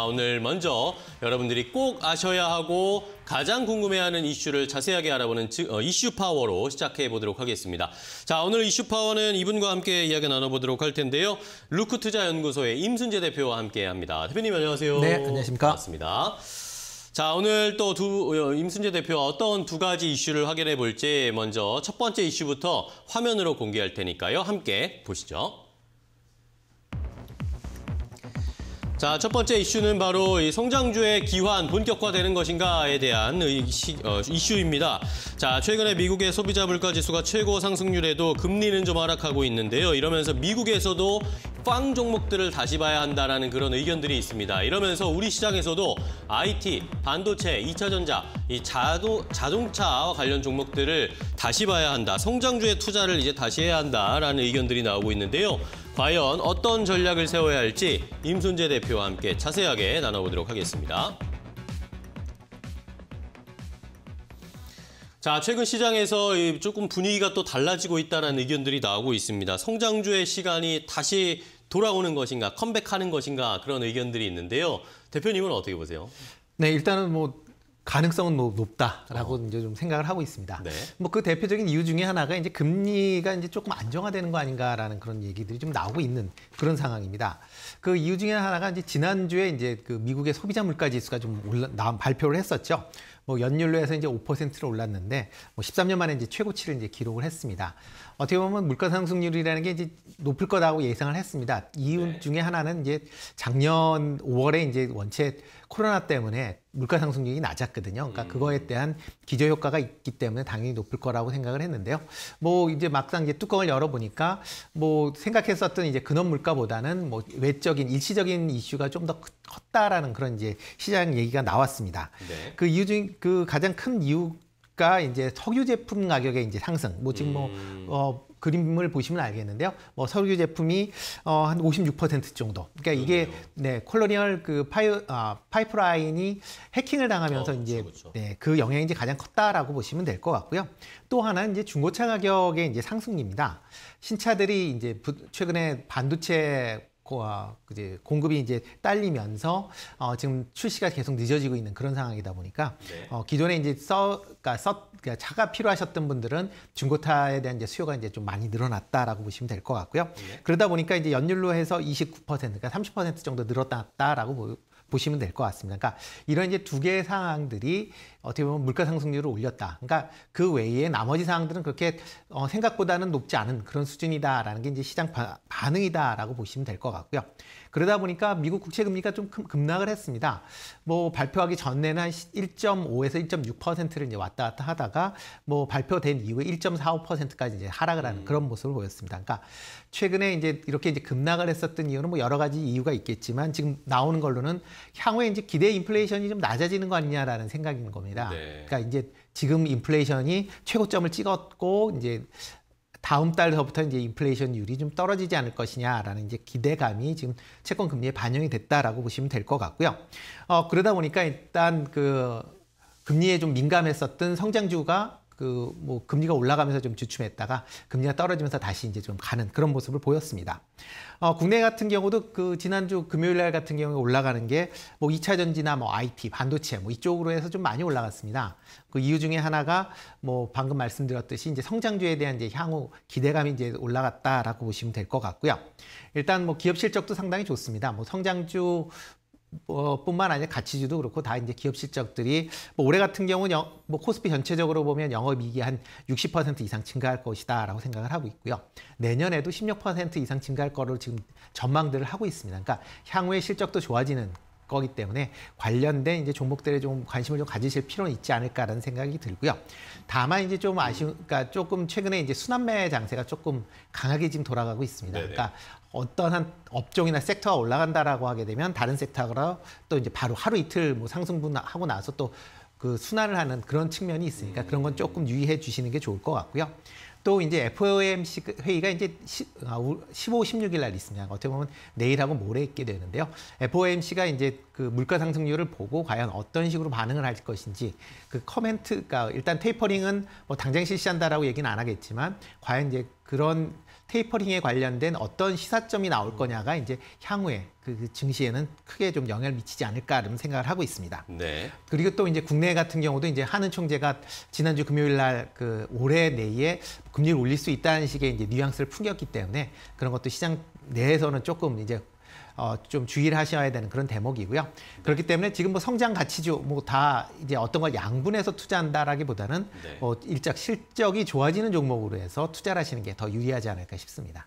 아, 오늘 먼저 여러분들이 꼭 아셔야 하고 가장 궁금해하는 이슈를 자세하게 알아보는 어, 이슈 파워로 시작해 보도록 하겠습니다. 자, 오늘 이슈 파워는 이분과 함께 이야기 나눠보도록 할 텐데요. 루크 투자 연구소의 임순재 대표와 함께 합니다. 대표님 안녕하세요. 네, 안녕하십니까? 반갑습니다. 자, 오늘 또 두, 어, 임순재 대표와 어떤 두 가지 이슈를 확인해 볼지 먼저 첫 번째 이슈부터 화면으로 공개할 테니까요. 함께 보시죠. 자, 첫 번째 이슈는 바로 이 성장주의 기환 본격화되는 것인가에 대한 의식, 어, 이슈입니다. 자, 최근에 미국의 소비자 물가 지수가 최고 상승률에도 금리는 좀 하락하고 있는데요. 이러면서 미국에서도 먹 종목들을 다시 봐야 한다라는 그런 의견들이 있습니다. 이러면서 우리 시장에서도 IT, 반도체, 2차전자, 이 자도, 자동차와 관련 종목들을 다시 봐야 한다. 성장주의 투자를 이제 다시 해야 한다라는 의견들이 나오고 있는데요. 과연 어떤 전략을 세워야 할지 임순재 대표와 함께 자세하게 나눠보도록 하겠습니다. 자, 최근 시장에서 조금 분위기가 또 달라지고 있다는 의견들이 나오고 있습니다. 성장주의 시간이 다시 돌아오는 것인가 컴백하는 것인가 그런 의견들이 있는데요. 대표님은 어떻게 보세요? 네, 일단은 뭐 가능성은 높다라고 어. 이제 좀 생각을 하고 있습니다. 네. 뭐그 대표적인 이유 중에 하나가 이제 금리가 이제 조금 안정화되는 거 아닌가라는 그런 얘기들이 좀 나오고 있는 그런 상황입니다. 그 이유 중에 하나가 이제 지난주에 이제 그 미국의 소비자 물가 지수가 좀 올라, 발표를 했었죠. 뭐 연율로 해서 이제 5%로 올랐는데 뭐 13년 만에 이제 최고치를 이제 기록을 했습니다. 어떻게 보면 물가 상승률이라는 게 이제 높을 거라고 예상을 했습니다. 이유 네. 중에 하나는 이제 작년 5월에 이제 원체 코로나 때문에 물가 상승률이 낮았거든요. 그러니까 음. 그거에 대한 기저 효과가 있기 때문에 당연히 높을 거라고 생각을 했는데요. 뭐 이제 막상 이제 뚜껑을 열어 보니까 뭐 생각했었던 이제 근원 물가보다는 뭐 외적인 일시적인 이슈가 좀 더 컸다라는 그런 이제 시장 얘기가 나왔습니다. 네. 그 이유 중 그 가장 큰 이유 가 이제 석유 제품 가격의 이제 상승, 뭐 지금 뭐, 음. 뭐 어, 그림을 보시면 알겠는데요. 뭐 석유 제품이 어, 한 56% 정도. 그러니까 이게 네 콜로니얼 그 파이, 아, 파이프라인이 해킹을 당하면서 어, 이제 네, 그 영향이 이제 가장 컸다라고 보시면 될 것 같고요. 또 하나 는 이제 중고차 가격의 이제 상승입니다. 신차들이 이제 부, 최근에 반도체 아, 이제 공급이 이제 딸리면서 어, 지금 출시가 계속 늦어지고 있는 그런 상황이다 보니까 네. 어, 기존에 이제 써, 그러니까 써, 그러니까 차가 필요하셨던 분들은 중고차에 대한 이제 수요가 이제 좀 많이 늘어났다라고 보시면 될 것 같고요. 네. 그러다 보니까 이제 연율로 해서 29% 그러니까 30% 정도 늘었다라고 보시면 될 것 같습니다. 그러니까 이런 이제 두 개의 상황들이 어떻게 보면 물가 상승률을 올렸다. 그러니까 그 외에 나머지 상황들은 그렇게 어, 생각보다는 높지 않은 그런 수준이다라는 게 이제 시장 바, 반응이다라고 보시면 될 것 같고요. 그러다 보니까 미국 국채 금리가 좀 급락을 했습니다. 뭐 발표하기 전에는 한 1.5에서 1.6%를 이제 왔다 갔다 하다가 뭐 발표된 이후에 1.45%까지 이제 하락을 하는 음. 그런 모습을 보였습니다. 그러니까 최근에 이제 이렇게 이제 급락을 했었던 이유는 뭐 여러 가지 이유가 있겠지만 지금 나오는 걸로는 향후에 이제 기대 인플레이션이 좀 낮아지는 거 아니냐라는 생각인 겁니다. 네. 그러니까 이제 지금 인플레이션이 최고점을 찍었고 이제 다음 달서부터 이제 인플레이션율이 좀 떨어지지 않을 것이냐라는 이제 기대감이 지금 채권 금리에 반영이 됐다라고 보시면 될 것 같고요. 어, 그러다 보니까 일단 그 금리에 좀 민감했었던 성장주가 그뭐 금리가 올라가면서 좀 주춤했다가 금리가 떨어지면서 다시 이제 좀 가는 그런 모습을 보였습니다. 어, 국내 같은 경우도 그 지난주 금요일 날 같은 경우에 올라가는 게 뭐 2차 전지나 뭐 IT, 반도체 뭐 이쪽으로 해서 좀 많이 올라갔습니다. 그 이유 중에 하나가 뭐 방금 말씀드렸듯이 이제 성장주에 대한 이제 향후 기대감이 이제 올라갔다라고 보시면 될 것 같고요. 일단 뭐 기업 실적도 상당히 좋습니다. 뭐 성장주 어, 뿐만 아니라 가치주도 그렇고 다 이제 기업 실적들이 뭐 올해 같은 경우는 영, 뭐 코스피 전체적으로 보면 영업이익이 한 60% 이상 증가할 것이다라고 생각을 하고 있고요. 내년에도 16% 이상 증가할 거로 지금 전망들을 하고 있습니다. 그러니까 향후에 실적도 좋아지는 거기 때문에 관련된 이제 종목들에 좀 관심을 좀 가지실 필요는 있지 않을까라는 생각이 들고요. 다만 이제 좀 아쉬운, 그러니까 조금 최근에 이제 순환매 장세가 조금 강하게 지금 돌아가고 있습니다. 네네. 그러니까 어떠한 업종이나 섹터가 올라간다라고 하게 되면 다른 섹터가 또 이제 바로 하루 이틀 뭐 상승분하고 나서 또 그 순환을 하는 그런 측면이 있으니까 그런 건 음. 조금 유의해 주시는 게 좋을 것 같고요. 또 이제 FOMC 그 회의가 이제 15, 16일 아, 날 있습니다. 어떻게 보면 내일하고 모레 있게 되는데요. FOMC가 이제 그 물가 상승률을 보고 과연 어떤 식으로 반응을 할 것인지 그 커멘트가 일단 테이퍼링은 뭐 당장 실시한다라고 얘기는 안 하겠지만 과연 이제 그런 테이퍼링에 관련된 어떤 시사점이 나올 거냐가 이제 향후에 그, 그 증시에는 크게 좀 영향을 미치지 않을까 라는 생각을 하고 있습니다. 네. 그리고 또 이제 국내 같은 경우도 이제 한은 총재가 지난주 금요일 날 그 올해 내에 금리를 올릴 수 있다는 식의 이제 뉘앙스를 풍겼기 때문에 그런 것도 시장 내에서는 조금 이제 어, 좀 주의를 하셔야 되는 그런 대목이고요. 그렇기 때문에 지금 뭐 성장 가치주 뭐다 이제 어떤 걸 양분해서 투자한다라기보다는 네. 어, 뭐 일적 실적이 좋아지는 종목으로 해서 투자를 하시는 게 더 유리하지 않을까 싶습니다.